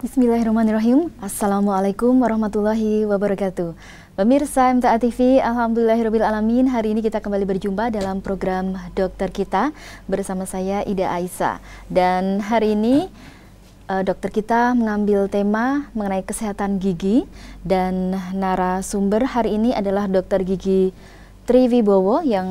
Bismillahirrahmanirrahim. Assalamualaikum warahmatullahi wabarakatuh. Pemirsa MTA TV, Alhamdulillahirrahmanirrahim. Hari ini kita kembali berjumpa dalam program Dokter Kita bersama saya Ida Aisyah. Dan hari ini eh, dokter kita mengambil tema mengenai kesehatan gigi dan narasumber hari ini adalah dokter gigi Tri Wibowo yang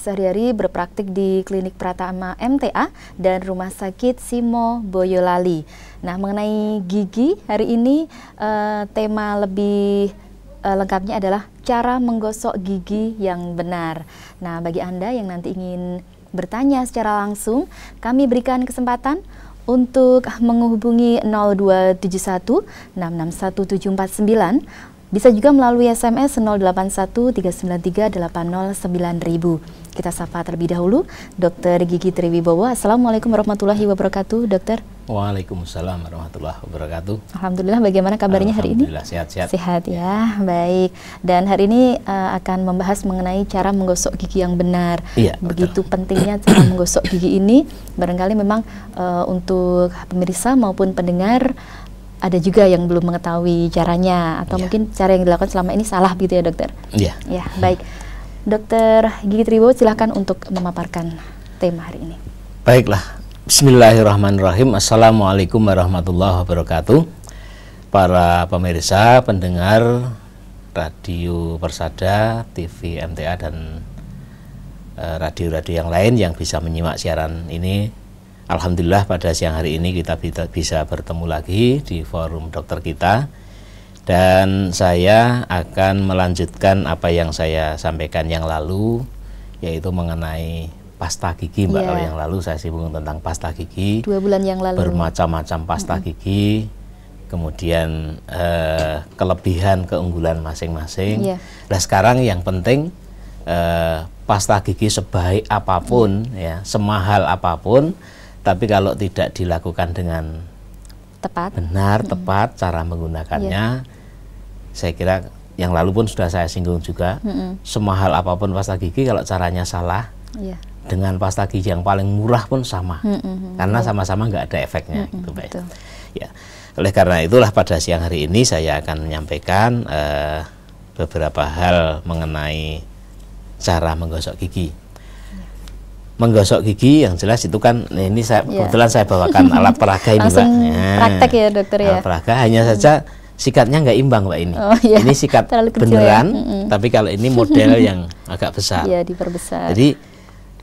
sehari-hari berpraktik di Klinik Pratama MTA dan Rumah Sakit Simo Boyolali. Nah, mengenai gigi hari ini uh, tema lebih uh, lengkapnya adalah cara menggosok gigi yang benar. Nah, bagi Anda yang nanti ingin bertanya secara langsung, kami berikan kesempatan untuk menghubungi 0271 661749. Bisa juga melalui SMS 081393809000. Kita sapa terlebih dahulu Dr. Gigi Triwibowo. Assalamualaikum warahmatullahi wabarakatuh, Dokter. Waalaikumsalam warahmatullahi wabarakatuh. Alhamdulillah bagaimana kabarnya hari ini? Alhamdulillah sehat-sehat. Sehat ya, baik. Dan hari ini uh, akan membahas mengenai cara menggosok gigi yang benar. Iya, Begitu betul. pentingnya cara menggosok gigi ini. Barangkali memang uh, untuk pemirsa maupun pendengar ada juga yang belum mengetahui caranya atau yeah. mungkin cara yang dilakukan selama ini salah gitu ya dokter. Iya. Yeah. Ya baik, dokter Gigi Tribo silahkan untuk memaparkan tema hari ini. Baiklah, Bismillahirrahmanirrahim. Assalamualaikum warahmatullahi wabarakatuh. Para pemirsa, pendengar radio Persada, TV MTA dan eh, radio -radio yang lain yang bisa menyimak siaran ini Alhamdulillah pada siang hari ini kita bisa bertemu lagi di forum dokter kita dan saya akan melanjutkan apa yang saya sampaikan yang lalu yaitu mengenai pasta gigi mbak yeah. kalau yang lalu saya sibuk tentang pasta gigi dua bulan yang lalu bermacam-macam pasta mm -hmm. gigi kemudian eh, kelebihan keunggulan masing-masing yeah. nah sekarang yang penting eh, pasta gigi sebaik apapun mm ya semahal apapun tapi kalau tidak dilakukan dengan tepat, benar, hmm. cara menggunakannya, yeah. saya kira yang lalu pun sudah saya singgung juga, hmm. semua hal apapun pasta gigi kalau caranya salah, yeah. dengan pasta gigi yang paling murah pun sama, hmm. karena sama-sama nggak ada efeknya. Hmm. Gitu, baik. Ya, oleh karena itulah pada siang hari ini saya akan menyampaikan uh, beberapa hal mengenai cara menggosok gigi menggosok gigi yang jelas itu kan nah, ini saya yeah. kebetulan saya bawakan alat peraga ini Langsung Mbak. Nah, praktek ya dokter ya? alat ya. peraga hanya hmm. saja sikatnya nggak imbang Mbak ini. Oh, iya. Ini sikat ya? beneran, ya? tapi kalau ini model yang agak besar. Iya, diperbesar. Jadi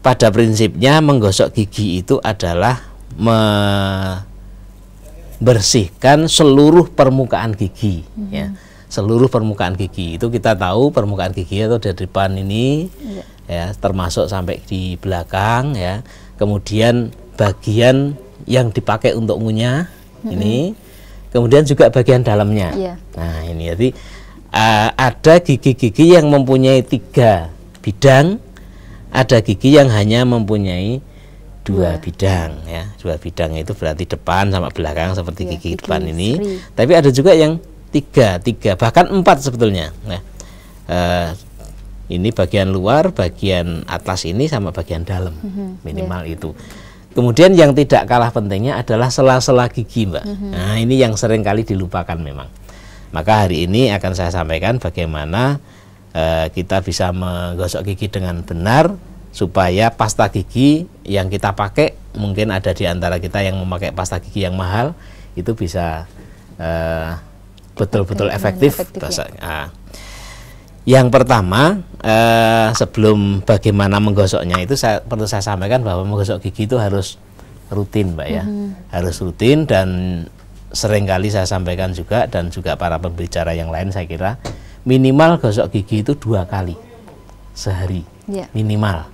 pada prinsipnya menggosok gigi itu adalah membersihkan seluruh permukaan gigi hmm. ya. Seluruh permukaan gigi itu kita tahu permukaan gigi atau dari depan ini Yeah ya termasuk sampai di belakang ya kemudian bagian yang dipakai untuk ngunyah mm-hmm. ini kemudian juga bagian dalamnya yeah. nah ini jadi uh, ada gigi-gigi yang mempunyai tiga bidang ada gigi yang hanya mempunyai dua yeah. bidang ya dua bidang itu berarti depan sama belakang seperti yeah, gigi, gigi depan gigi ini tapi ada juga yang tiga tiga bahkan empat sebetulnya nah uh, ini bagian luar bagian atas ini sama bagian dalam mm-hmm. minimal yeah. itu kemudian yang tidak kalah pentingnya adalah sela-sela gigi mbak mm-hmm. nah ini yang sering kali dilupakan memang maka hari ini akan saya sampaikan bagaimana eh, kita bisa menggosok gigi dengan benar supaya pasta gigi yang kita pakai mungkin ada di antara kita yang memakai pasta gigi yang mahal itu bisa eh, betul-betul eh, efektif, efektif ya. Ah. Yang pertama, eh, sebelum bagaimana menggosoknya itu saya perlu saya sampaikan bahwa menggosok gigi itu harus rutin, Mbak ya. Mm-hmm. Harus rutin dan seringkali saya sampaikan juga dan juga para pembicara yang lain saya kira minimal gosok gigi itu dua kali sehari yeah. minimal.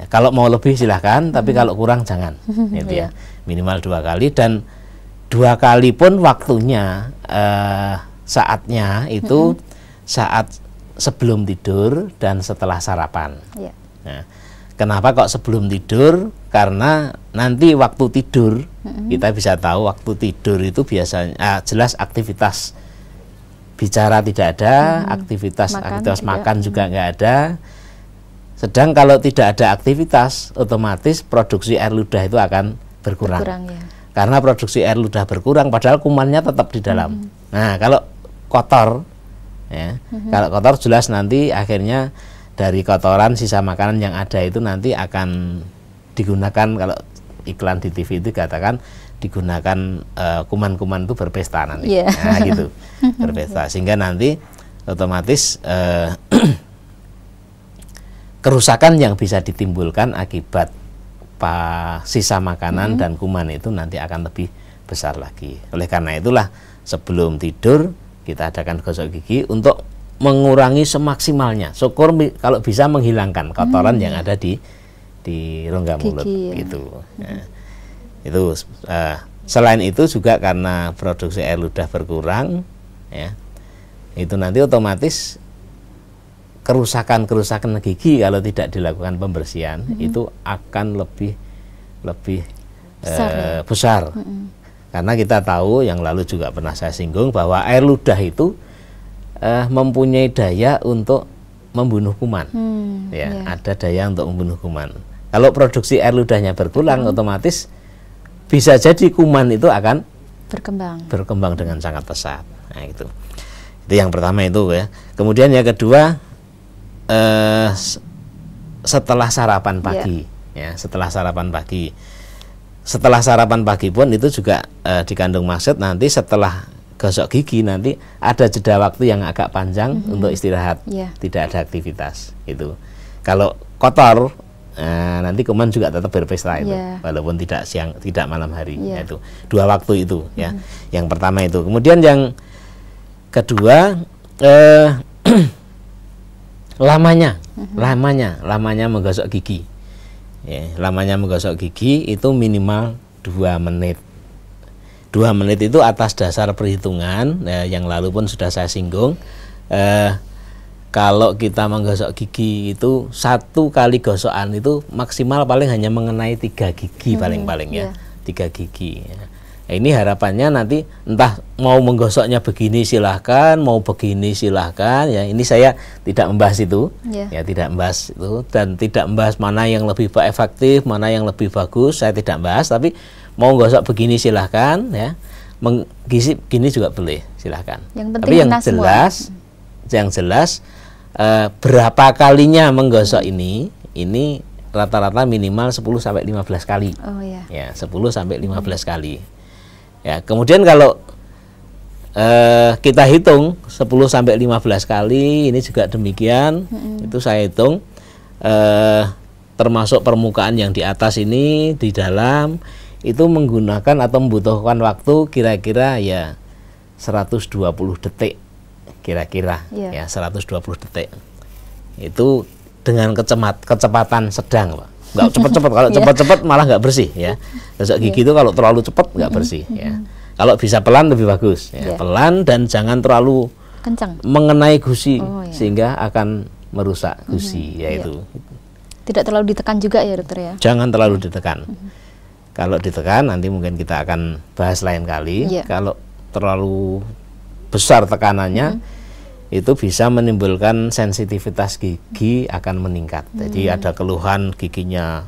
Ya, kalau mau lebih silahkan, tapi mm-hmm. kalau kurang jangan, ya. gitu yeah. ya. Minimal dua kali dan dua kali pun waktunya eh, saatnya itu mm-hmm. saat sebelum tidur dan setelah sarapan. Yeah. Nah, kenapa kok sebelum tidur? Karena nanti waktu tidur mm-hmm. kita bisa tahu waktu tidur itu biasanya ah, jelas aktivitas bicara tidak ada, mm-hmm. aktivitas makan aktivitas iya. makan juga nggak mm-hmm. ada. Sedang kalau tidak ada aktivitas, otomatis produksi air ludah itu akan berkurang. berkurang ya. Karena produksi air ludah berkurang, padahal kumannya tetap di dalam. Mm-hmm. Nah, kalau kotor ya. Mm-hmm. Kalau kotor jelas nanti akhirnya dari kotoran sisa makanan yang ada itu nanti akan digunakan kalau iklan di TV itu katakan digunakan kuman eh, kuman-kuman itu berpesta nanti, yeah. nah, gitu berpesta sehingga nanti otomatis uh, kerusakan yang bisa ditimbulkan akibat pa, sisa makanan mm -hmm. dan kuman itu nanti akan lebih besar lagi. Oleh karena itulah sebelum tidur kita adakan gosok gigi untuk mengurangi semaksimalnya. Syukur kalau bisa menghilangkan kotoran hmm. yang ada di di rongga mulut ya. itu. Ya. Itu uh, selain itu juga karena produksi air ludah berkurang ya. Itu nanti otomatis kerusakan-kerusakan gigi kalau tidak dilakukan pembersihan hmm. itu akan lebih lebih besar, uh, besar. Hmm. Karena kita tahu yang lalu juga pernah saya singgung bahwa air ludah itu uh, mempunyai daya untuk membunuh kuman. Hmm, ya, yeah. ada daya untuk membunuh kuman. Kalau produksi air ludahnya berkurang hmm. otomatis bisa jadi kuman itu akan berkembang. Berkembang dengan sangat pesat. Nah, itu. Itu yang pertama itu ya. Kemudian yang kedua eh setelah sarapan iya. pagi yeah. ya, setelah sarapan pagi setelah sarapan pagi pun itu juga e, dikandung maksud nanti setelah gosok gigi nanti ada jeda waktu yang agak panjang mm -hmm. untuk istirahat yeah. tidak ada aktivitas itu kalau kotor e, nanti kuman juga tetap berpesta itu yeah. walaupun tidak siang tidak malam hari yeah. itu dua waktu itu mm -hmm. ya mm-hmm. yang pertama itu kemudian yang kedua e, lamanya mm -hmm. lamanya lamanya menggosok gigi ya, lamanya menggosok gigi itu minimal 2 menit 2 menit itu atas dasar perhitungan ya, yang lalu pun sudah saya singgung eh, kalau kita menggosok gigi itu satu kali gosokan itu maksimal paling hanya mengenai tiga gigi hmm, paling-paling hmm, ya iya. tiga gigi ya ini harapannya nanti entah mau menggosoknya begini silahkan, mau begini silahkan. Ya ini saya tidak membahas itu, yeah. ya tidak membahas itu dan tidak membahas mana yang lebih efektif, mana yang lebih bagus. Saya tidak membahas, tapi mau gosok begini silahkan, ya menggisi begini juga boleh silahkan. Yang tapi yang jelas, semua. Eh, yang jelas e, berapa kalinya menggosok hmm. ini, ini rata-rata minimal 10 sampai 15 kali. Oh iya. Ya, 10 sampai 15 hmm. kali. Ya, kemudian kalau eh, kita hitung 10 sampai 15 kali, ini juga demikian. hmm Itu saya hitung eh, termasuk permukaan yang di atas ini di dalam itu menggunakan atau membutuhkan waktu kira-kira ya 120 detik kira-kira yeah. ya 120 detik. Itu dengan kecepatan sedang, Pak nggak cepet-cepet kalau iya. cepet-cepet malah nggak bersih ya gosok gigi itu kalau terlalu cepet nggak bersih ya kalau bisa pelan lebih bagus ya. Iya. pelan dan jangan terlalu kencang mengenai gusi oh, iya. sehingga akan merusak gusi yaitu tidak terlalu ditekan juga ya dokter ya jangan terlalu ditekan kalau ditekan nanti mungkin kita akan bahas lain kali kalau terlalu besar tekanannya itu bisa menimbulkan sensitivitas gigi akan meningkat. Hmm. Jadi ada keluhan giginya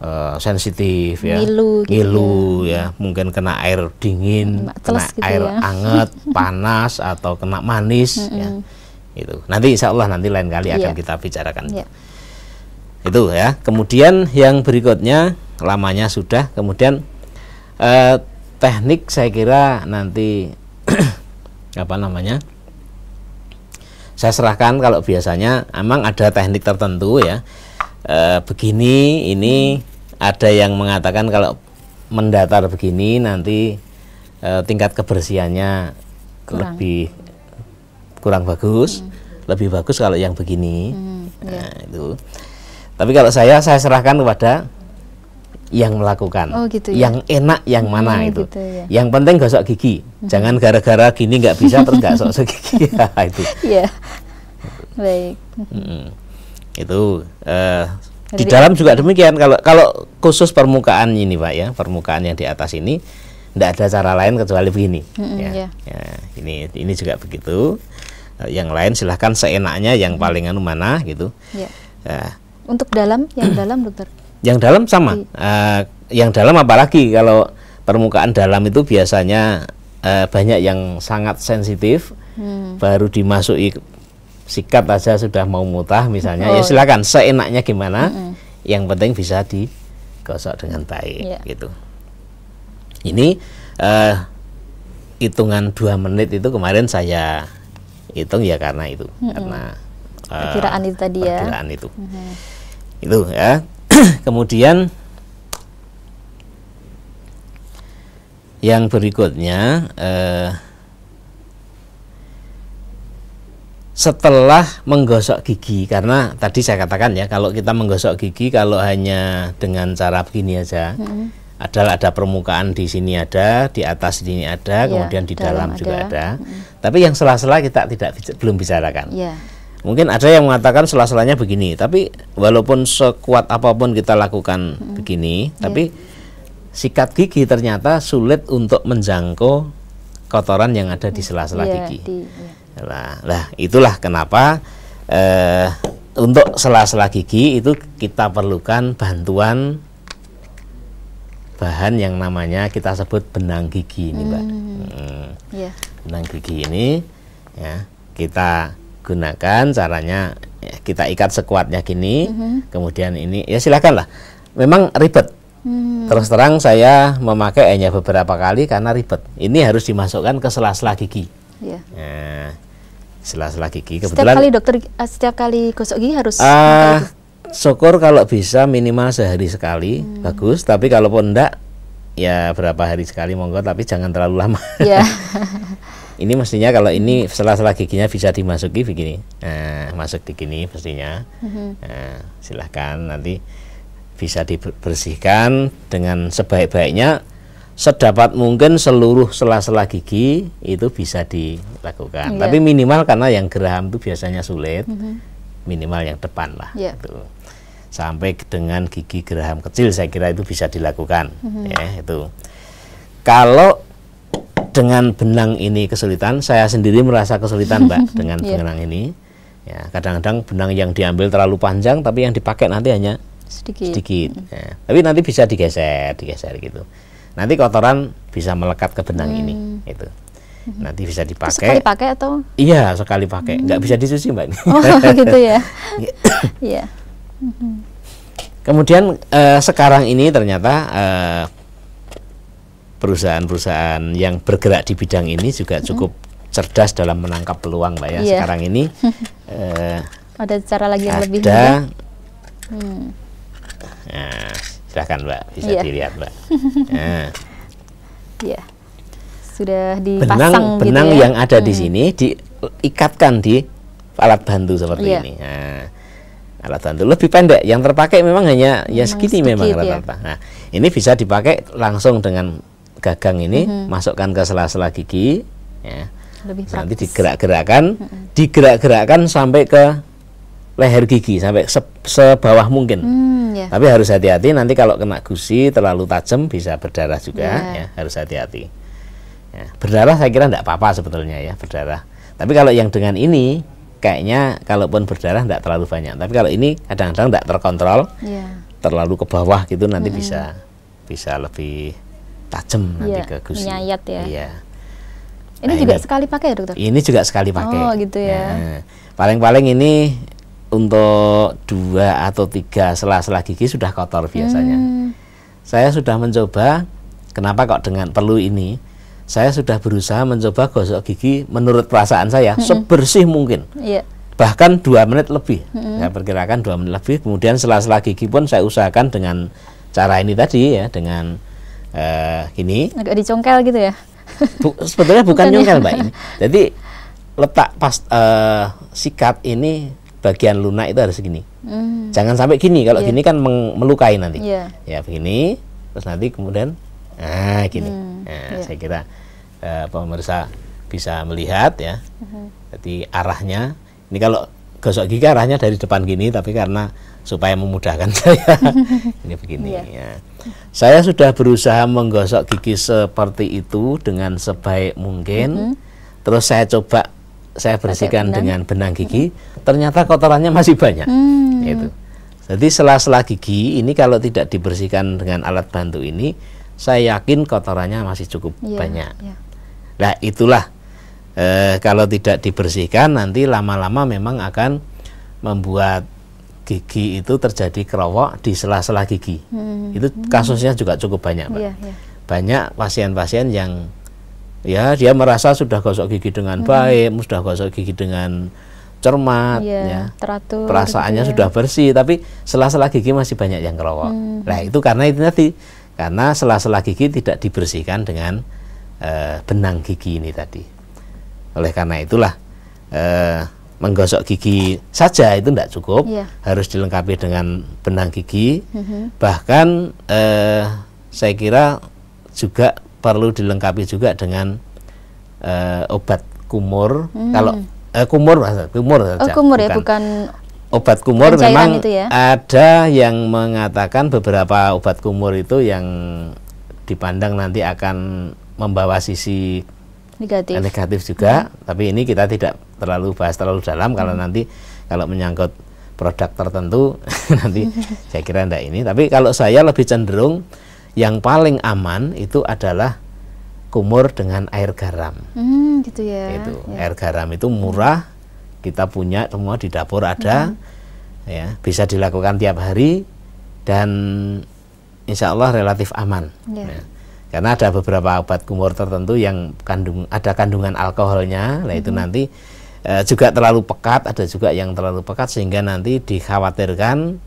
uh, sensitif ya, ngilu, gitu ngilu ya. ya, mungkin kena air dingin, kena gitu air ya. anget, panas atau kena manis ya. hmm. ya. Itu. Nanti insya Allah nanti lain kali yeah. akan iya. kita bicarakan. Yeah. Itu ya. Kemudian yang berikutnya lamanya sudah kemudian uh, teknik saya kira nanti apa namanya? saya serahkan kalau biasanya emang ada teknik tertentu ya e, begini ini ada yang mengatakan kalau mendatar begini nanti e, tingkat kebersihannya kurang. lebih kurang bagus hmm. lebih bagus kalau yang begini hmm, iya. nah, itu tapi kalau saya saya serahkan kepada yang melakukan. Oh, gitu ya? Yang enak yang mana hmm, itu. Gitu, ya. Yang penting gosok gigi. Hmm. Jangan gara-gara gini nggak bisa terus nggak gosok gigi ya, itu. Ya, Baik. Hmm. Itu uh, di dalam juga demikian kalau kalau khusus permukaan ini Pak ya, permukaan yang di atas ini tidak ada cara lain kecuali begini. Hmm, ya. Ya. ya. Ini ini juga begitu. Eh, yang lain silahkan seenaknya yang paling anu mana gitu. Ya. Ya. untuk dalam yang dalam dokter yang dalam sama. Uh, yang dalam apalagi kalau permukaan dalam itu biasanya uh, banyak yang sangat sensitif, hmm. baru dimasuki sikat aja sudah mau mutah misalnya ya oh. ya silakan seenaknya gimana mm -hmm. yang penting bisa digosok dengan baik yeah. gitu ini uh, hitungan dua menit itu kemarin saya hitung ya karena itu mm -hmm. karena uh, perkiraan itu tadi ya. perkiraan ya itu mm -hmm. itu ya kemudian yang berikutnya eh, setelah menggosok gigi karena tadi saya katakan ya kalau kita menggosok gigi kalau hanya dengan cara begini aja hmm. adalah ada permukaan di sini ada di atas sini ada yeah, kemudian di dalam, dalam juga ada, ada. Hmm. tapi yang sela-sela kita tidak belum bicarakan yeah. Mungkin ada yang mengatakan sela begini, tapi walaupun sekuat apapun kita lakukan hmm. begini, yeah. tapi sikat gigi ternyata sulit untuk menjangkau kotoran yang ada di sela-sela yeah, gigi. Di, yeah. Iya. Nah, itulah kenapa eh, untuk sela-sela gigi itu kita perlukan bantuan bahan yang namanya kita sebut benang gigi ini, hmm. Mbak. Hmm. hmm. Yeah. Benang gigi ini ya kita gunakan caranya ya, kita ikat sekuatnya gini mm -hmm. kemudian ini ya lah memang ribet Hmm. Terus terang saya memakai hanya beberapa kali karena ribet. Ini harus dimasukkan ke sela-sela gigi. Yeah. Nah, ya, sela-sela gigi. Kebetulan, setiap kali dokter, eh, setiap kali gosok gigi harus. Uh, syukur kalau bisa minimal sehari sekali, hmm. bagus. Tapi kalaupun enggak, ya berapa hari sekali monggo. Tapi jangan terlalu lama. Yeah. ini mestinya kalau ini sela-sela giginya bisa dimasuki begini nah, masuk di gini mestinya mm-hmm. nah, silahkan nanti bisa dibersihkan dengan sebaik-baiknya sedapat mungkin seluruh sela-sela gigi itu bisa dilakukan yeah. tapi minimal karena yang geraham itu biasanya sulit mm -hmm. minimal yang depan lah yeah. itu sampai dengan gigi geraham kecil saya kira itu bisa dilakukan mm -hmm. ya itu kalau dengan benang ini kesulitan. Saya sendiri merasa kesulitan, Mbak, dengan yeah. benang ini. Ya, kadang-kadang benang yang diambil terlalu panjang, tapi yang dipakai nanti hanya sedikit. sedikit. Hmm. Ya. Tapi nanti bisa digeser, digeser gitu. Nanti kotoran bisa melekat ke benang hmm. ini, itu. Hmm. Nanti bisa dipakai. sekali pakai atau? Iya, sekali pakai. Hmm. Nggak bisa dicuci, Mbak. Oh, gitu ya. Iya. Hmm. Kemudian eh, sekarang ini ternyata eh, perusahaan-perusahaan yang bergerak di bidang ini juga cukup cerdas dalam menangkap peluang, mbak. ya. Yeah. Sekarang ini uh, ada cara lagi yang ada, lebih Ada, Hmm. Nah, silahkan Mbak, bisa yeah. dilihat Mbak. Nah. Yeah. Sudah dipasang benang, gitu benang ya. yang ada hmm. di sini diikatkan di alat bantu seperti yeah. ini. Nah, alat bantu lebih pendek. Yang terpakai memang hanya ya segini memang ya. rata-rata. Ya. Nah, ini bisa dipakai langsung dengan gagang ini mm-hmm. masukkan ke sela-sela gigi ya Lebih nanti digerak-gerakkan mm-hmm. digerak-gerakkan sampai ke leher gigi sampai se sebawah mungkin mm, yeah. tapi harus hati-hati nanti kalau kena gusi terlalu tajam bisa berdarah juga yeah. ya harus hati-hati ya. berdarah saya kira tidak apa-apa sebetulnya ya berdarah tapi kalau yang dengan ini kayaknya kalaupun berdarah tidak terlalu banyak tapi kalau ini kadang-kadang tidak terkontrol yeah. terlalu ke bawah gitu nanti mm -hmm. bisa bisa lebih tajam nanti iya, ke gusi. Menyayat ya. Iya. Ini nah, juga ini, sekali pakai ya dokter? Ini juga sekali oh, pakai. Oh gitu ya. Nah, paling-paling nah, ini untuk dua atau tiga sela-sela gigi sudah kotor biasanya. Hmm. Saya sudah mencoba, kenapa kok dengan perlu ini? Saya sudah berusaha mencoba gosok gigi menurut perasaan saya hmm. sebersih mungkin. Yeah. Bahkan dua menit lebih, hmm. saya perkirakan dua menit lebih. Kemudian sela-sela gigi pun saya usahakan dengan cara ini tadi ya, dengan uh, eh, gini. Agak dicongkel gitu ya? Bu, sebetulnya bukan, bukan ya? nyongkel mbak ini. Jadi letak pas uh, sikat ini bagian lunak itu harus gini. Hmm. Jangan sampai gini. Kalau yeah. gini kan melukai nanti. Yeah. Ya begini. Terus nanti kemudian nah gini. Hmm. Nah, yeah. Saya kira uh, pemirsa bisa melihat ya. Uh-huh. Jadi arahnya ini kalau gosok gigi arahnya dari depan gini tapi karena supaya memudahkan saya ini begini yeah. ya. Saya sudah berusaha menggosok gigi seperti itu dengan sebaik mungkin. Mm -hmm. Terus saya coba saya bersihkan benang. dengan benang gigi, mm -hmm. ternyata kotorannya masih banyak. Mm. Itu. Jadi sela-sela gigi ini kalau tidak dibersihkan dengan alat bantu ini, saya yakin kotorannya masih cukup yeah, banyak. Yeah. Iya. Nah itulah e, kalau tidak dibersihkan nanti lama-lama memang akan membuat gigi itu terjadi kerowok di sela-sela gigi. Hmm. Itu kasusnya juga cukup banyak, Pak. Yeah, yeah. Banyak pasien-pasien yang ya dia merasa sudah gosok gigi dengan hmm. baik, sudah gosok gigi dengan cermat yeah, ya. Teratur. Perasaannya gitu ya. sudah bersih, tapi sela-sela gigi masih banyak yang kerowok. Hmm. Nah, itu karena itu nanti karena sela-sela gigi tidak dibersihkan dengan uh, benang gigi ini tadi. Oleh karena itulah uh, menggosok gigi saja itu tidak cukup, yeah. harus dilengkapi dengan benang gigi. Mm-hmm. Bahkan eh, saya kira juga perlu dilengkapi juga dengan eh, obat kumur. Mm. Kalau eh, kumur mas, kumur oh, saja. kumur ya, bukan. ya, bukan obat kumur memang ya? ada yang mengatakan beberapa obat kumur itu yang dipandang nanti akan membawa sisi negatif, negatif juga. Hmm. Tapi ini kita tidak terlalu bahas terlalu dalam hmm. kalau nanti kalau menyangkut produk tertentu nanti saya kira tidak ini. Tapi kalau saya lebih cenderung yang paling aman itu adalah kumur dengan air garam. Hmm, gitu ya. Itu ya. air garam itu murah. Kita punya semua di dapur ada. Hmm. Ya, bisa dilakukan tiap hari dan insya Allah relatif aman. Yeah. Ya. ya karena ada beberapa obat kumur tertentu yang kandung ada kandungan alkoholnya nah itu mm-hmm. nanti e, juga terlalu pekat ada juga yang terlalu pekat sehingga nanti dikhawatirkan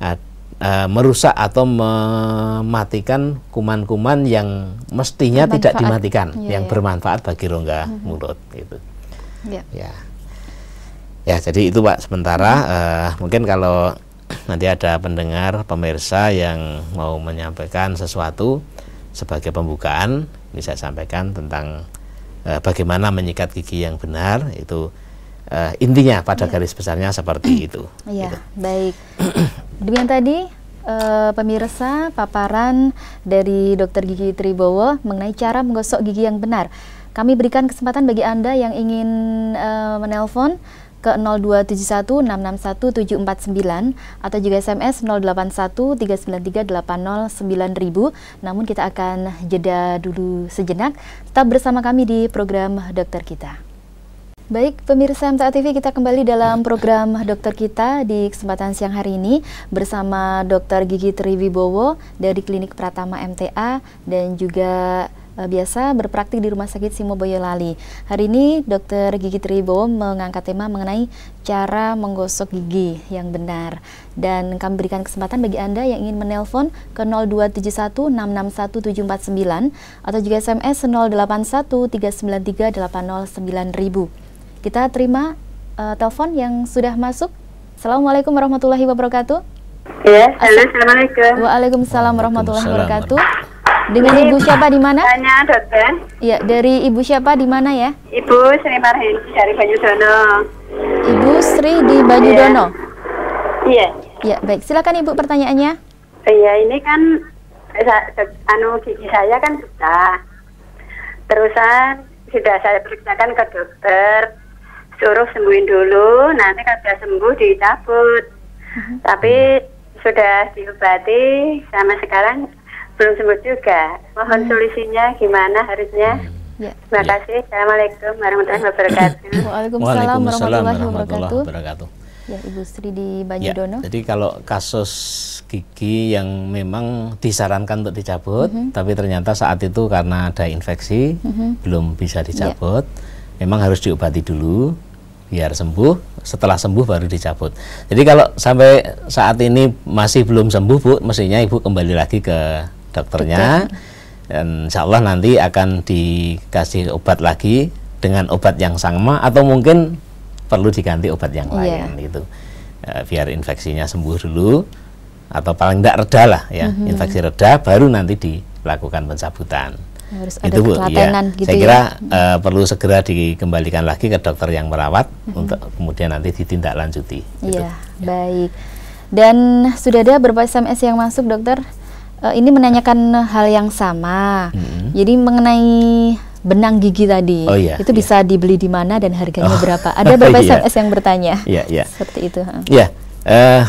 e, e, merusak atau mematikan kuman-kuman yang mestinya bermanfaat. tidak dimatikan ya, yang ya. bermanfaat bagi rongga hmm. mulut itu ya. ya ya jadi itu pak sementara e, mungkin kalau nanti ada pendengar pemirsa yang mau menyampaikan sesuatu sebagai pembukaan ini saya sampaikan tentang eh, bagaimana menyikat gigi yang benar itu eh, intinya pada ya. garis besarnya seperti itu. Iya, gitu. baik. Demikian tadi uh, pemirsa paparan dari Dokter Gigi Tribowo mengenai cara menggosok gigi yang benar. Kami berikan kesempatan bagi Anda yang ingin uh, menelpon ke 0271661749 atau juga SMS 081393809000. Namun kita akan jeda dulu sejenak. Tetap bersama kami di program Dokter Kita. Baik, pemirsa MTA TV kita kembali dalam program dokter kita di kesempatan siang hari ini bersama dokter Gigi Triwibowo dari Klinik Pratama MTA dan juga uh, biasa berpraktik di Rumah Sakit Simo Boyolali. Hari ini Dokter Gigi Tribo mengangkat tema mengenai cara menggosok gigi yang benar. Dan kami berikan kesempatan bagi Anda yang ingin menelpon ke 02716617499 atau juga SMS 081393809000. Kita terima uh, telepon yang sudah masuk. Assalamualaikum warahmatullahi wabarakatuh. Ya, halo, assalamualaikum. Waalaikumsalam warahmatullahi wabarakatuh. Dengan Ibu siapa di mana? Tanya dokter. Iya, dari Ibu siapa di mana ya? Ibu Sri Marhendi dari Banyudono. Ibu Sri di Banyudono. Iya. Iya, ya, baik. Silakan Ibu pertanyaannya. Iya, ini kan anu gigi saya kan sudah Terusan sudah saya periksakan ke dokter, suruh sembuhin dulu, nanti kalau sudah sembuh dicabut. Uh Tapi sudah diobati sama sekarang belum sembuh juga. Mohon hmm. solusinya gimana harusnya? Ya. Terima ya. kasih. Assalamualaikum warahmatullahi wabarakatuh. Waalaikumsalam warahmatullahi wabarakatuh. wabarakatuh. Ya, Ibu Sri di Banyudono. Ya, jadi kalau kasus gigi yang memang disarankan untuk dicabut, mm -hmm. tapi ternyata saat itu karena ada infeksi mm -hmm. belum bisa ya. dicabut, yeah. memang harus diobati dulu biar sembuh. Setelah sembuh baru dicabut. Jadi kalau sampai saat ini masih belum sembuh, Bu, mestinya Ibu kembali lagi ke dokternya Betul. dan insya Allah nanti akan dikasih obat lagi dengan obat yang sama atau mungkin perlu diganti obat yang yeah. lain gitu eh, biar infeksinya sembuh dulu atau paling tidak reda lah ya mm -hmm. infeksi reda baru nanti dilakukan pencabutan harus itu bu ya gitu saya kira ya. uh, perlu segera dikembalikan lagi ke dokter yang merawat mm -hmm. untuk kemudian nanti ditindaklanjuti gitu. ya, ya baik dan sudah ada berapa SMS yang masuk dokter uh, ini menanyakan hal yang sama. hmm Jadi mengenai benang gigi tadi, oh, iya, itu iya. bisa dibeli di mana dan harganya oh. berapa? Ada beberapa oh, iya. SMS yang bertanya. Iya, iya. Seperti itu. Iya. Uh,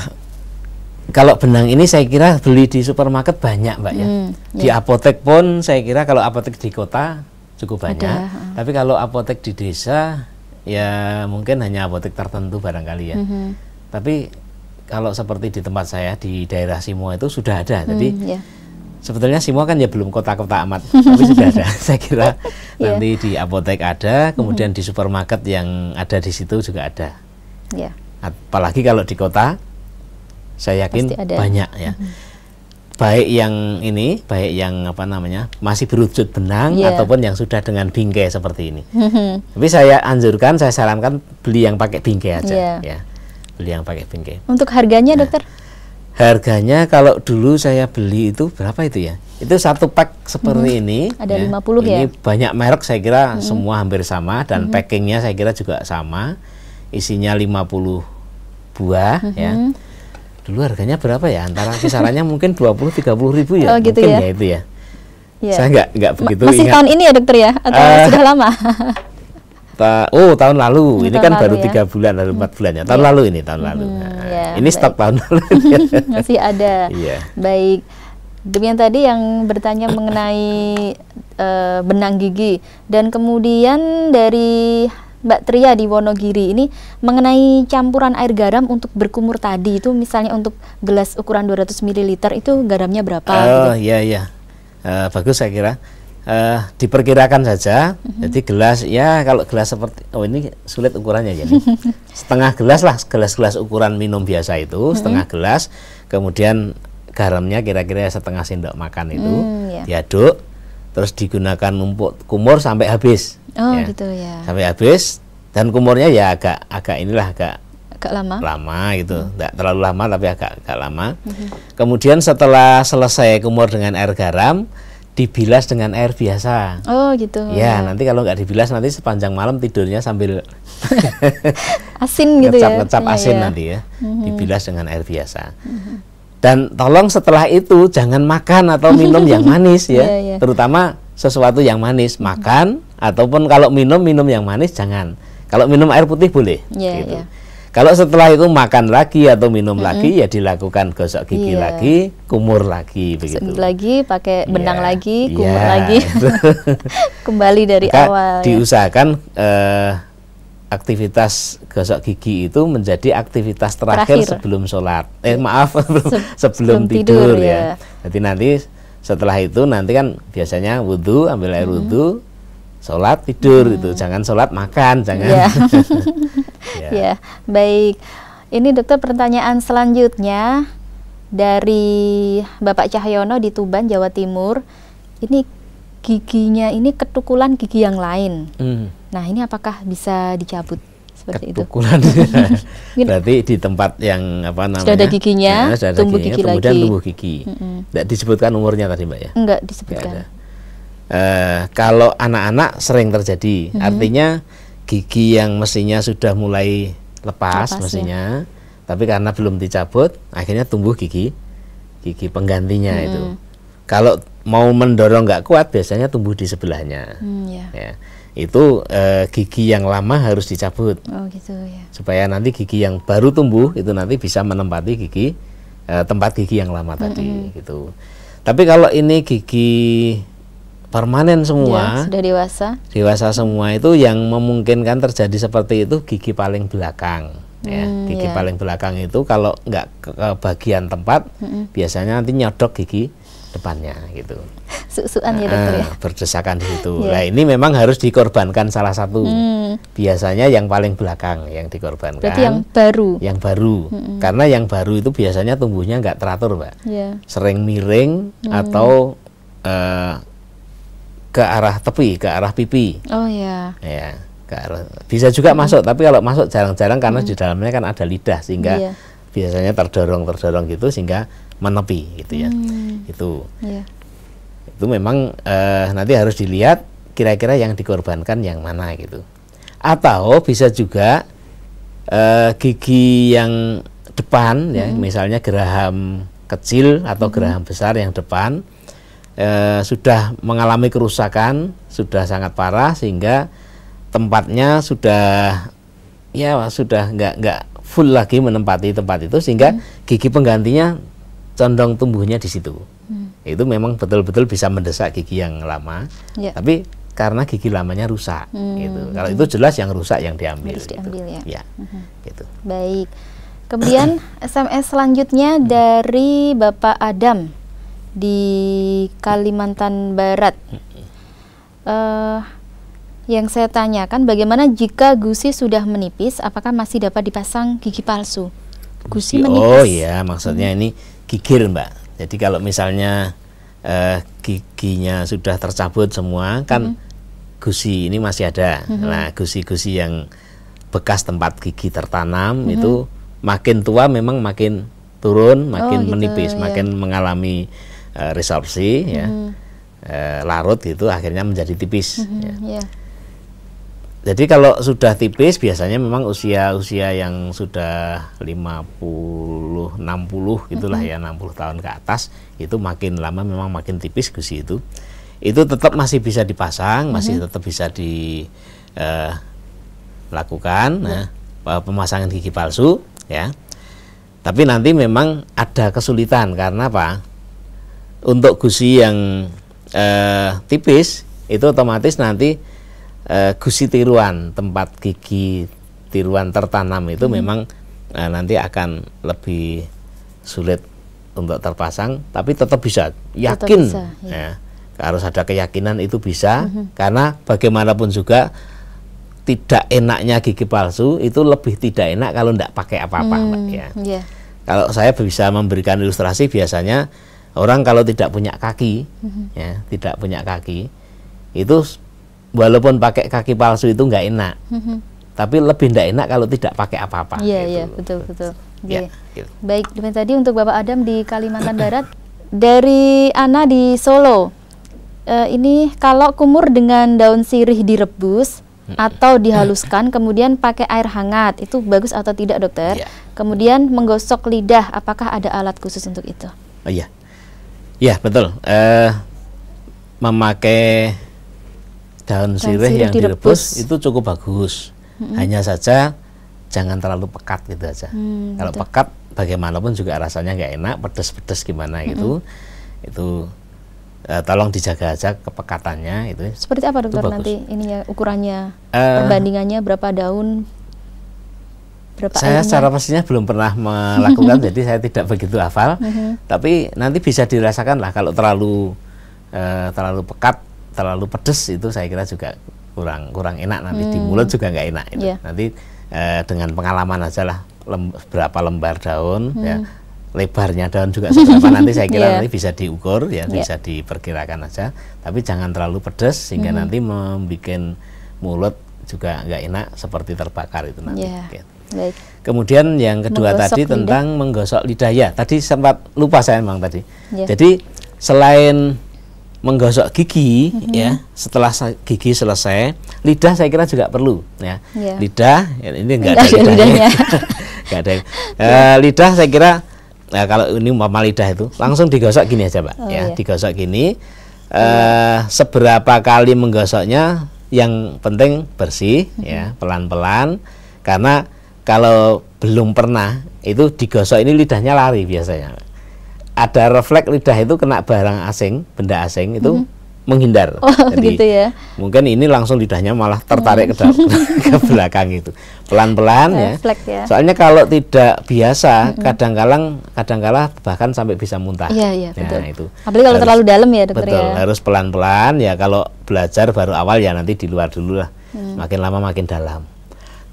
kalau benang ini saya kira beli di supermarket banyak, Mbak ya. Hmm, di iya. apotek pun saya kira kalau apotek di kota cukup banyak. Ada. Tapi kalau apotek di desa ya mungkin hanya apotek tertentu barangkali ya. hmm Tapi kalau seperti di tempat saya di daerah Simo itu sudah ada. Hmm, Jadi hmm, sebetulnya Simo kan ya belum kota-kota amat, tapi sudah ada. Saya kira yeah. nanti di apotek ada, kemudian hmm. di supermarket yang ada di situ juga ada. Yeah. Apalagi kalau di kota, saya yakin banyak ya. Hmm. baik yang ini, baik yang apa namanya masih berwujud benang yeah. ataupun yang sudah dengan bingkai seperti ini. Tapi saya anjurkan, saya sarankan beli yang pakai bingkai aja. Yeah. Ya beli yang pakai bingkai. Untuk harganya nah, dokter? Harganya kalau dulu saya beli itu berapa itu ya? Itu satu pack seperti hmm. ini. Ada ya. 50 ini ya. Ini banyak merek saya kira hmm. semua hampir sama dan hmm. packingnya saya kira juga sama. Isinya 50 buah hmm. ya. Dulu harganya berapa ya? Antara kisarannya mungkin 20 30 ribu ya. Oh, gitu mungkin ya? ya itu ya. Yeah. Saya nggak nggak begitu Ma Masih ingat. tahun ini ya dokter ya atau uh, sudah lama? Ta oh tahun lalu ini, ini tahun kan lalu baru ya. tiga ya? bulan atau empat hmm. bulan ya tahun yeah. lalu ini tahun hmm, lalu nah, yeah, ini baik. stok tahun lalu masih ada yeah. baik demikian tadi yang bertanya mengenai uh, benang gigi dan kemudian dari Mbak Tria di Wonogiri ini mengenai campuran air garam untuk berkumur tadi itu misalnya untuk gelas ukuran 200 ml itu garamnya berapa? Oh gitu? iya iya uh, bagus saya kira uh, diperkirakan saja. Mm-hmm. Jadi gelas ya kalau gelas seperti oh ini sulit ukurannya jadi ya, setengah gelas lah gelas-gelas ukuran minum biasa itu mm-hmm. setengah gelas kemudian garamnya kira-kira setengah sendok makan itu mm, yeah. diaduk terus digunakan untuk kumur sampai habis. Oh ya. gitu ya. Sampai habis dan kumurnya ya agak agak inilah agak agak lama. Lama gitu, hmm. terlalu lama tapi agak agak lama. Hmm. Kemudian setelah selesai kumur dengan air garam dibilas dengan air biasa. Oh gitu. Ya nanti kalau nggak dibilas nanti sepanjang malam tidurnya sambil asin gitu ngecap, ya. Ngecap ya, asin iya. nanti ya. Mhm. Dibilas dengan air biasa. Mhm. Dan tolong setelah itu jangan makan atau minum yang manis ya, yeah, yeah. terutama sesuatu yang manis. Mhm. Makan ataupun kalau minum minum yang manis jangan. Kalau minum air putih boleh. Yeah, gitu. Yeah kalau setelah itu makan lagi atau minum mm -hmm. lagi ya dilakukan gosok gigi yeah. lagi, kumur lagi begitu. Sendit lagi, pakai iya. benang yeah. lagi, iya. kumur yeah. lagi. Kembali dari Maka awal. Ya. Diusahakan ya. uh, aktivitas gosok gigi itu menjadi aktivitas terakhir, terakhir. sebelum sholat. Eh iya. maaf, Se sebelum tidur, tidur ya. ya. Jadi nanti setelah itu nanti kan biasanya wudhu, ambil air mm -hmm. wudhu, sholat tidur mm -hmm. itu. Jangan sholat makan, jangan. Yeah. Ya. ya, baik. Ini dokter pertanyaan selanjutnya dari Bapak Cahyono di Tuban, Jawa Timur. Ini giginya ini ketukulan gigi yang lain. Hmm. Nah, ini apakah bisa dicabut? seperti ketukulan. itu. Berarti di tempat yang apa namanya? Sudah ada giginya, ya, sudah ada tumbuh giginya, gigi kemudian lagi. tumbuh gigi. Tidak -hmm. disebutkan umurnya tadi, Mbak ya? Enggak disebutkan. Uh, kalau anak-anak sering terjadi, -hmm. artinya gigi yang mesinnya sudah mulai lepas, lepas mestinya, ya. tapi karena belum dicabut, akhirnya tumbuh gigi gigi penggantinya hmm. itu. Kalau mau mendorong nggak kuat, biasanya tumbuh di sebelahnya. Hmm, ya. ya. Itu e, gigi yang lama harus dicabut, oh, gitu, ya. supaya nanti gigi yang baru tumbuh itu nanti bisa menempati gigi e, tempat gigi yang lama hmm, tadi, hmm. gitu. Tapi kalau ini gigi permanen semua ya, sudah dewasa dewasa semua itu yang memungkinkan terjadi seperti itu gigi paling belakang ya hmm, gigi ya. paling belakang itu kalau nggak ke, ke bagian tempat hmm. biasanya nanti nyodok gigi depannya gitu susuan ya ah, dokter ya ah, berdesakan di situ yeah. nah ini memang harus dikorbankan salah satu hmm. biasanya yang paling belakang yang dikorbankan berarti yang baru yang baru hmm. karena yang baru itu biasanya tumbuhnya nggak teratur mbak yeah. sering miring hmm. atau uh, ke arah tepi, ke arah pipi. Oh iya. Yeah. Ya, ke arah. Bisa juga hmm. masuk, tapi kalau masuk jarang-jarang karena hmm. di dalamnya kan ada lidah sehingga yeah. biasanya terdorong-terdorong gitu sehingga menepi gitu ya. Hmm. Itu. Yeah. Itu memang uh, nanti harus dilihat kira-kira yang dikorbankan yang mana gitu. Atau bisa juga uh, gigi yang depan hmm. ya, misalnya geraham kecil atau hmm. geraham besar yang depan e, sudah mengalami kerusakan sudah sangat parah sehingga tempatnya sudah ya sudah nggak nggak full lagi menempati tempat itu sehingga hmm. gigi penggantinya condong tumbuhnya di situ hmm. itu memang betul-betul bisa mendesak gigi yang lama ya. tapi karena gigi lamanya rusak hmm. gitu. Kalau hmm. itu jelas yang rusak yang diambil. Harus gitu. diambil ya. ya Hmm. gitu. Baik. Kemudian SMS selanjutnya dari Bapak Adam di Kalimantan Barat. Uh, yang saya tanyakan bagaimana jika gusi sudah menipis, apakah masih dapat dipasang gigi palsu? Gusi oh, menipis. Oh iya, maksudnya hmm. ini gigil, mbak. Jadi kalau misalnya uh, giginya sudah tercabut semua, kan hmm. gusi ini masih ada. Hmm. Nah, gusi-gusi yang bekas tempat gigi tertanam hmm. itu makin tua memang makin turun, makin oh, gitu, menipis, ya. makin mengalami uh, resorpsi ya hmm. uh, larut gitu akhirnya menjadi tipis hmm, hmm ya. yeah. Jadi kalau sudah tipis biasanya memang usia-usia yang sudah 50, 60 gitulah mm -hmm. ya 60 tahun ke atas itu makin lama memang makin tipis gusi itu. Itu tetap masih bisa dipasang, mm -hmm. masih tetap bisa dilakukan eh, uh, ya. yeah. nah, pemasangan gigi palsu ya. Tapi nanti memang ada kesulitan karena apa? untuk gusi yang eh, tipis itu otomatis nanti eh, gusi tiruan tempat gigi tiruan tertanam itu hmm. memang eh, nanti akan lebih sulit untuk terpasang tapi tetap bisa yakin tetap bisa, ya. Ya, harus ada keyakinan itu bisa hmm karena bagaimanapun juga tidak enaknya gigi palsu itu lebih tidak enak kalau tidak pakai apa-apa hmm. ya yeah. kalau saya bisa memberikan ilustrasi biasanya orang kalau tidak punya kaki mm-hmm. ya tidak punya kaki itu walaupun pakai kaki palsu itu nggak enak mm-hmm. tapi lebih tidak enak kalau tidak pakai apa-apa iya yeah, gitu. iya yeah, betul betul yeah. Iya. gitu. baik demikian tadi untuk bapak Adam di Kalimantan Barat dari Ana di Solo e, ini kalau kumur dengan daun sirih direbus atau dihaluskan kemudian pakai air hangat itu bagus atau tidak dokter? Yeah. Kemudian menggosok lidah apakah ada alat khusus untuk itu? Oh iya. Ya betul. Uh, memakai daun, sirih, sirih yang direbus. direbus itu cukup bagus. Mm-hmm. Hanya saja jangan terlalu pekat gitu aja. Mm, Kalau pekat bagaimanapun juga rasanya nggak enak, pedes-pedes gimana mm-hmm. gitu. Itu uh, tolong dijaga aja kepekatannya itu. Seperti apa dokter nanti ini ya ukurannya, uh, perbandingannya berapa daun Berapa saya elemen? secara pastinya belum pernah melakukan, jadi saya tidak begitu hafal. Uh-huh. Tapi nanti bisa dirasakan lah kalau terlalu uh, terlalu pekat, terlalu pedes itu saya kira juga kurang kurang enak nanti hmm. di mulut juga nggak enak. Itu. Yeah. Nanti uh, dengan pengalaman aja lah lem, berapa lembar daun, ya. hmm. ya, lebarnya daun juga seberapa nanti saya kira yeah. nanti bisa diukur ya yeah. bisa diperkirakan aja. Tapi jangan terlalu pedes sehingga hmm. nanti membuat mulut juga nggak enak seperti terbakar itu nanti. Yeah. Gitu. Baik. Kemudian yang kedua menggosok tadi lidah. tentang menggosok lidah ya. Tadi sempat lupa saya memang tadi. Ya. Jadi selain menggosok gigi mm -hmm. ya, setelah gigi selesai, lidah saya kira juga perlu ya. ya. Lidah ya, ini enggak ada lidahnya. Enggak ada. e, lidah saya kira nah, kalau ini mama lidah itu langsung digosok gini aja, Pak oh, ya, iya. digosok gini. uh, seberapa kali menggosoknya yang penting bersih mm -hmm. ya, mm-hmm. pelan-pelan karena kalau belum pernah itu digosok ini lidahnya lari biasanya ada refleks lidah itu kena barang asing benda asing itu -hmm. menghindar oh, jadi gitu ya. mungkin ini langsung lidahnya malah tertarik mm. ke, mhm. ke belakang itu pelan-pelan ya. ya soalnya kalau tidak biasa mm kadang-kalang kadang-kala bahkan sampai bisa muntah iya, iya, ya, ya, nah, betul. itu apalagi kalau harus, terlalu dalam ya dokter betul ya. harus pelan-pelan ya kalau belajar baru awal ya nanti di luar dulu lah mm. makin lama makin dalam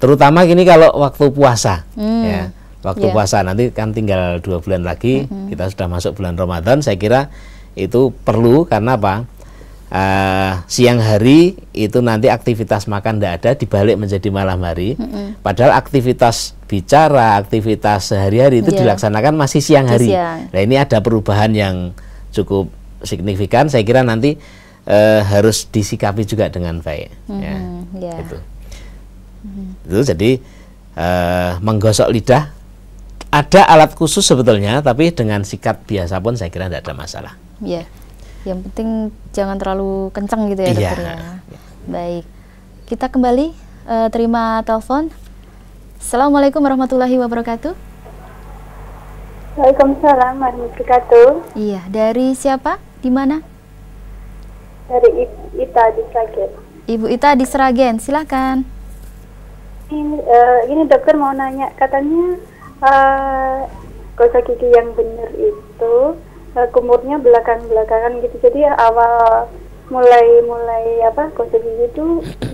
terutama ini kalau waktu puasa hmm. ya waktu yeah. puasa nanti kan tinggal dua bulan lagi mm -hmm. kita sudah masuk bulan Ramadan saya kira itu perlu karena apa uh, siang hari itu nanti aktivitas makan tidak ada dibalik menjadi malam hari. Mm -hmm. Padahal aktivitas bicara, aktivitas sehari-hari itu yeah. dilaksanakan masih siang hari. yeah. Nah ini ada perubahan yang cukup signifikan. Saya kira nanti uh, harus disikapi juga dengan baik. Mm -hmm. ya, yeah. gitu hmm. itu jadi eh, menggosok lidah ada alat khusus sebetulnya tapi dengan sikat biasa pun saya kira tidak ada masalah Iya. yeah. yang penting jangan terlalu kencang gitu ya iya. dokter yeah. ya baik kita kembali eh, terima telepon assalamualaikum warahmatullahi wabarakatuh Waalaikumsalam warahmatullahi wabarakatuh. Iya, dari siapa? Di mana? Dari Ibu Ita di Sragen. Ibu Ita di Sragen, silakan ini, uh, ini dokter mau nanya katanya uh, kosa gigi yang benar itu uh, kumurnya belakang belakangan gitu jadi awal mulai mulai apa kosa gigi itu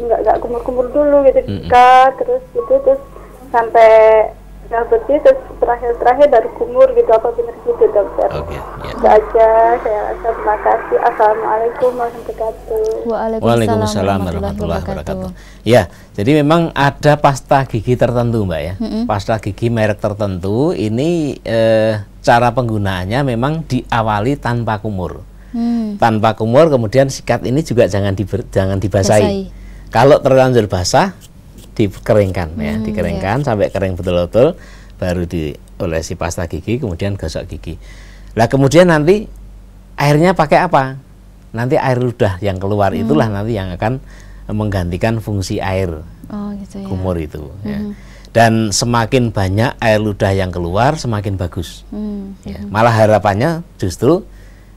nggak nggak kumur kumur dulu gitu mm -hmm. terus gitu terus sampai Ya berarti terus terakhir-terakhir dari kumur gitu apa benar gitu dokter? Oke. Okay, ya. Itu aja saya, saya terima kasih. Assalamualaikum warahmatullahi wabarakatuh. Waalaikumsalam warahmatullahi wabarakatuh. Ya, jadi memang ada pasta gigi tertentu mbak ya. Mm -hmm. Pasta gigi merek tertentu ini eh, cara penggunaannya memang diawali tanpa kumur. Hmm. Tanpa kumur kemudian sikat ini juga jangan di, jangan dibasahi. Basahi. Kalau terlanjur basah dikeringkan ya, hmm, dikeringkan iya. sampai kering betul-betul baru diolesi pasta gigi kemudian gosok gigi. Lah kemudian nanti airnya pakai apa? Nanti air ludah yang keluar hmm. itulah nanti yang akan menggantikan fungsi air oh, gitu ya. kumur itu. Ya. Hmm. Ya. Dan semakin banyak air ludah yang keluar, semakin bagus. Hmm. Ya. Hmm. Malah harapannya justru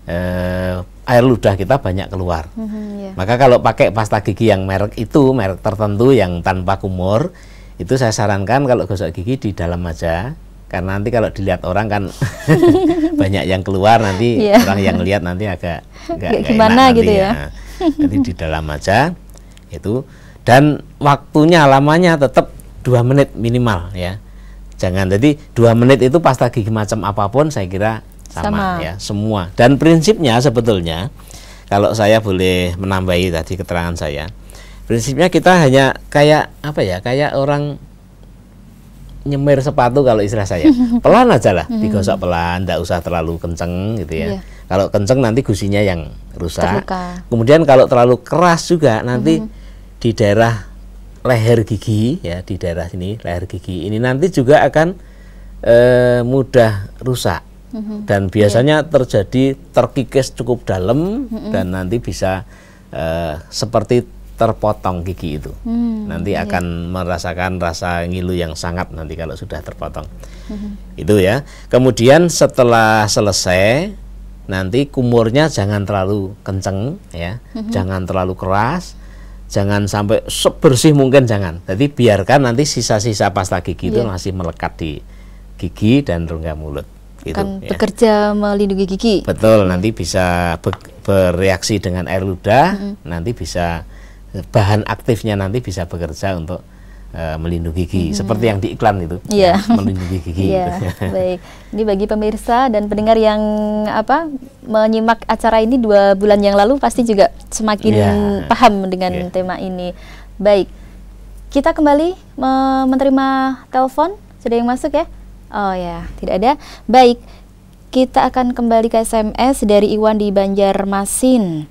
eh, air ludah kita banyak keluar. Mm-hmm, yeah. Maka kalau pakai pasta gigi yang merek itu, merek tertentu yang tanpa kumur, itu saya sarankan kalau gosok gigi di dalam aja, karena nanti kalau dilihat orang kan banyak yang keluar nanti yeah. orang yang lihat nanti agak nggak gimana enak gitu nanti, ya. ya. di dalam aja itu dan waktunya lamanya tetap dua menit minimal ya. Jangan jadi dua menit itu pasta gigi macam apapun saya kira sama, sama ya semua dan prinsipnya sebetulnya kalau saya boleh menambahi tadi keterangan saya prinsipnya kita hanya kayak apa ya kayak orang nyemir sepatu kalau istilah saya pelan aja lah hmm. digosok pelan tidak usah terlalu kenceng gitu ya yeah. kalau kenceng nanti gusinya yang rusak Terluka. kemudian kalau terlalu keras juga nanti hmm. di daerah leher gigi ya di daerah sini leher gigi ini nanti juga akan e, mudah rusak Mm-hmm. Dan iya. biasanya yeah. terjadi terkikis cukup dalam mm-hmm. dan nanti bisa uh, seperti terpotong gigi itu. Hmm, nanti yeah. akan merasakan rasa ngilu yang sangat nanti kalau sudah terpotong. Hmm. Itu ya. Kemudian setelah selesai nanti kumurnya jangan terlalu kenceng ya. Hmm. Jangan terlalu keras. Jangan sampai sebersih mungkin jangan. Jadi biarkan nanti sisa-sisa pasta gigi yeah. itu iya. masih melekat di gigi dan rongga mulut gitu, kan ya. bekerja melindungi gigi betul nanti bisa be bereaksi dengan air ludah mm -hmm. nanti bisa bahan aktifnya nanti bisa bekerja untuk uh, melindungi gigi hmm. seperti yang di iklan itu yeah. ya, melindungi gigi yeah. gitu. baik ini bagi pemirsa dan pendengar yang apa menyimak acara ini dua bulan yang lalu pasti juga semakin yeah. paham dengan yeah. tema ini baik kita kembali menerima telepon sudah yang masuk ya Oh ya, tidak ada. Baik, kita akan kembali ke SMS dari Iwan di Banjarmasin.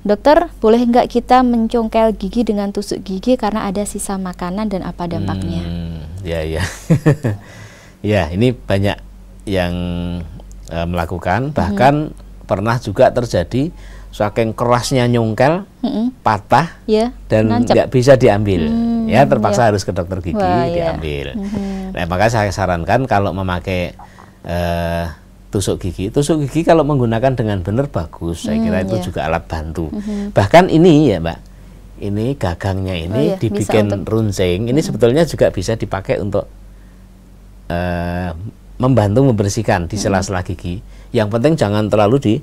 Dokter, boleh nggak kita mencongkel gigi dengan tusuk gigi karena ada sisa makanan dan apa dampaknya? Hmm, ya, ya. ya, ini banyak yang e, melakukan, hmm. bahkan hmm. pernah juga terjadi saking kerasnya nyungkel, mm mm patah, yeah, dan nggak bisa diambil. Mm, ya terpaksa yeah. harus ke dokter gigi Wah, iya. diambil. Yeah. Mm -hmm. Nah, maka saya sarankan kalau memakai uh, tusuk gigi, tusuk gigi kalau menggunakan dengan benar bagus. Saya mm, kira itu yeah. juga alat bantu. Mm -hmm. Bahkan ini ya, Mbak, ini gagangnya oh, ini oh, iya, dibikin untuk... runcing. Ini mm -hmm. sebetulnya juga bisa dipakai untuk uh, membantu membersihkan di mm-hmm. sela-sela gigi. Yang penting jangan terlalu di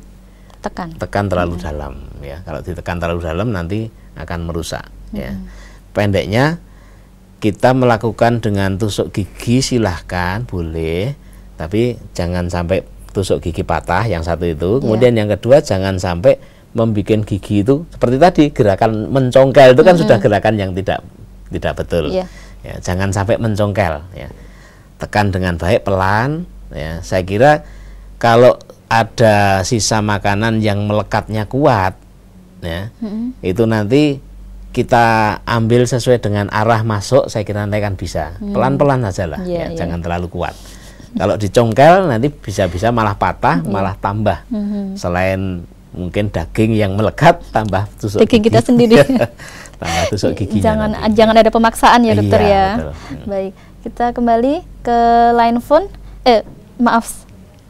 tekan tekan terlalu hmm. dalam ya kalau ditekan terlalu dalam nanti akan merusak hmm ya mm-hmm. pendeknya kita melakukan dengan tusuk gigi silahkan boleh tapi jangan sampai tusuk gigi patah yang satu itu iya. kemudian yeah. yang kedua jangan sampai membuat gigi itu seperti tadi gerakan mencongkel itu kan hmm sudah gerakan yang tidak tidak betul yeah. ya, jangan sampai mencongkel ya tekan dengan baik pelan ya saya kira kalau ada sisa makanan yang melekatnya kuat ya hmm. itu nanti kita ambil sesuai dengan arah masuk saya kira nanti kan bisa mm. pelan-pelan saja lah yeah, ya, yeah. jangan terlalu kuat kalau dicongkel nanti bisa-bisa malah patah hmm. malah tambah hmm. selain mungkin daging yang melekat tambah tusuk daging gigi. kita sendiri tambah tusuk gigi jangan nanti. jangan ada pemaksaan ya dokter iya, ya betul. Mm. baik kita kembali ke line phone eh maaf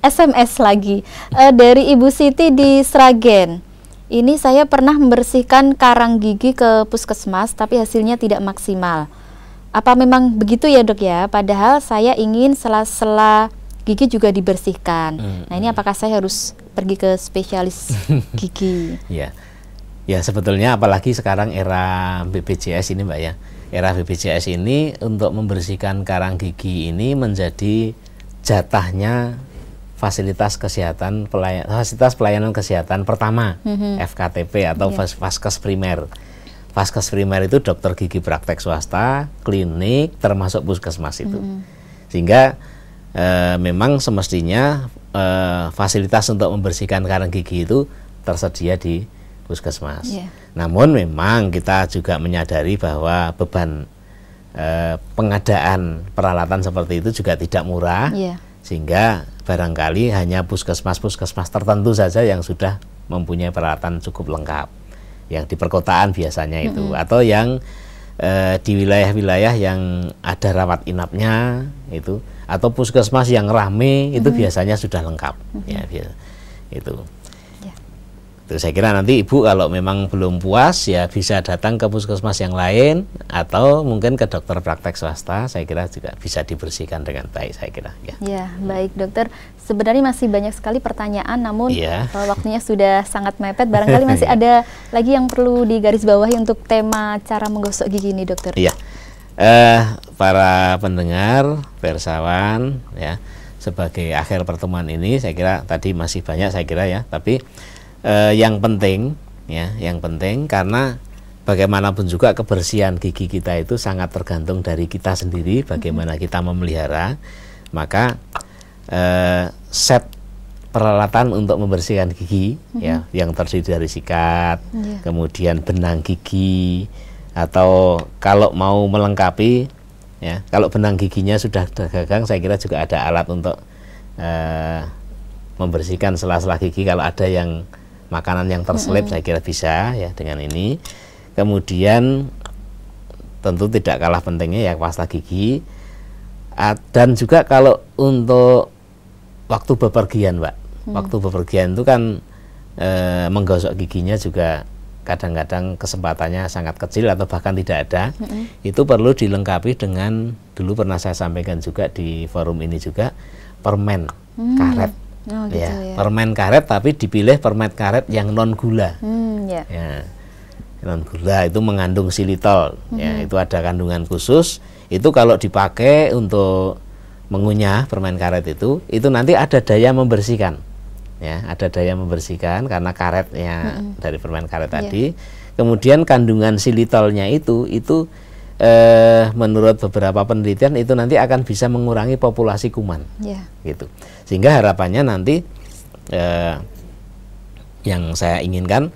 SMS lagi uh, dari Ibu Siti di Sragen. Ini saya pernah membersihkan karang gigi ke puskesmas tapi hasilnya tidak maksimal. Apa memang begitu ya dok ya? Padahal saya ingin sela-sela gigi juga dibersihkan. Hmm. Nah ini hmm. apakah saya harus pergi ke spesialis gigi? ya, ya sebetulnya apalagi sekarang era BPJS ini mbak ya. Era BPJS ini untuk membersihkan karang gigi ini menjadi jatahnya fasilitas kesehatan pelayan, fasilitas pelayanan kesehatan pertama mm-hmm. FKTP atau yeah. vaskes primer. Vaskes primer itu dokter gigi praktek swasta, klinik, termasuk puskesmas itu. Mm-hmm. Sehingga e, memang semestinya e, fasilitas untuk membersihkan karang gigi itu tersedia di puskesmas. Yeah. Namun memang kita juga menyadari bahwa beban e, pengadaan peralatan seperti itu juga tidak murah, yeah. sehingga barangkali hanya puskesmas-puskesmas tertentu saja yang sudah mempunyai peralatan cukup lengkap yang di perkotaan biasanya itu mm -hmm. atau yang e, di wilayah-wilayah yang ada rawat inapnya itu atau puskesmas yang rame itu mm -hmm. biasanya sudah lengkap mm -hmm. ya itu terus saya kira nanti ibu kalau memang belum puas ya bisa datang ke puskesmas yang lain atau mungkin ke dokter praktek swasta. Saya kira juga bisa dibersihkan dengan baik. Saya kira ya. Ya baik dokter. Sebenarnya masih banyak sekali pertanyaan, namun ya. waktunya sudah sangat mepet. Barangkali masih ada lagi yang perlu digarisbawahi untuk tema cara menggosok gigi ini, dokter. Iya. Eh, para pendengar, persawan, ya sebagai akhir pertemuan ini saya kira tadi masih banyak saya kira ya tapi eh, yang penting ya yang penting karena bagaimanapun juga kebersihan gigi kita itu sangat tergantung dari kita sendiri bagaimana mhm. kita memelihara maka eh, set peralatan untuk membersihkan gigi mm-hmm. ya mhm. yang tersedia dari sikat yeah. kemudian benang gigi atau kalau mau melengkapi ya kalau benang giginya sudah gagang saya kira juga ada alat untuk eh, membersihkan sela-sela gigi kalau ada yang makanan yang terselip mm -hmm. saya kira bisa ya dengan ini. Kemudian tentu tidak kalah pentingnya ya pasta gigi. Uh, dan juga kalau untuk waktu bepergian, Pak. Hmm. Waktu bepergian itu kan e, menggosok giginya juga kadang-kadang kesempatannya sangat kecil atau bahkan tidak ada. Hmm. Itu perlu dilengkapi dengan dulu pernah saya sampaikan juga di forum ini juga permen hmm. karet. Oh, ya, gitu ya, ya. Permen karet tapi dipilih permen karet yang non gula. Hmm, ya. ya. Non gula itu mengandung silitol. Ya, hmm. Ya, itu ada kandungan khusus. Itu kalau dipakai untuk mengunyah permen karet itu, itu nanti ada daya membersihkan. Ya, ada daya membersihkan karena karetnya hmm. dari permen karet ya. tadi. Kemudian kandungan silitolnya itu itu eh, menurut beberapa penelitian itu nanti akan bisa mengurangi populasi kuman, yeah. gitu. Sehingga harapannya nanti eh, yang saya inginkan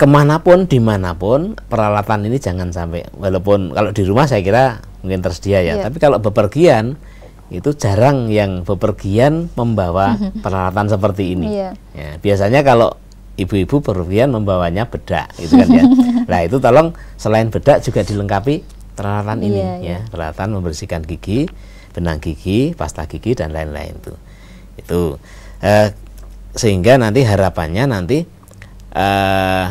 kemanapun dimanapun peralatan ini jangan sampai walaupun kalau di rumah saya kira mungkin tersedia ya, yeah. tapi kalau bepergian itu jarang yang bepergian membawa peralatan seperti ini. Yeah. Ya, biasanya kalau ibu-ibu Peruvian membawanya bedak gitu kan ya. nah itu tolong selain bedak juga dilengkapi peralatan ini yeah, ya, iya. peralatan membersihkan gigi, benang gigi, pasta gigi dan lain-lain itu. Itu eh, sehingga nanti harapannya nanti eh,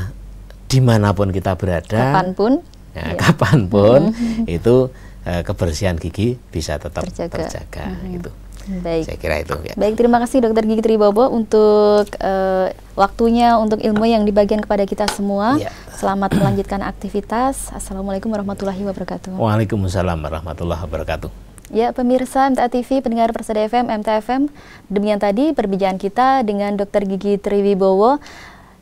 dimanapun kita berada, kapanpun, ya, iya. kapanpun itu eh, kebersihan gigi bisa tetap terjaga, terjaga mm -hmm. gitu. Hmm. Baik. Saya kira itu. Ya. Baik, terima kasih Dokter Gigi Tribobo untuk uh, waktunya, untuk ilmu yang dibagikan kepada kita semua. Ya. Selamat melanjutkan aktivitas. Assalamualaikum warahmatullahi wabarakatuh. Waalaikumsalam warahmatullahi wabarakatuh. Ya, pemirsa MTA TV, pendengar Persada FM, MTA FM, demikian tadi perbincangan kita dengan Dr. Gigi Triwibowo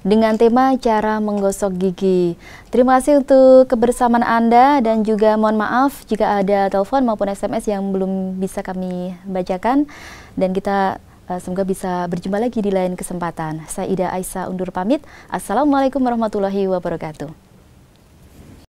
dengan tema cara menggosok gigi. Terima kasih untuk kebersamaan Anda dan juga mohon maaf jika ada telepon maupun SMS yang belum bisa kami bacakan dan kita uh, semoga bisa berjumpa lagi di lain kesempatan. Saya Ida Aisyah undur pamit. Assalamualaikum warahmatullahi wabarakatuh.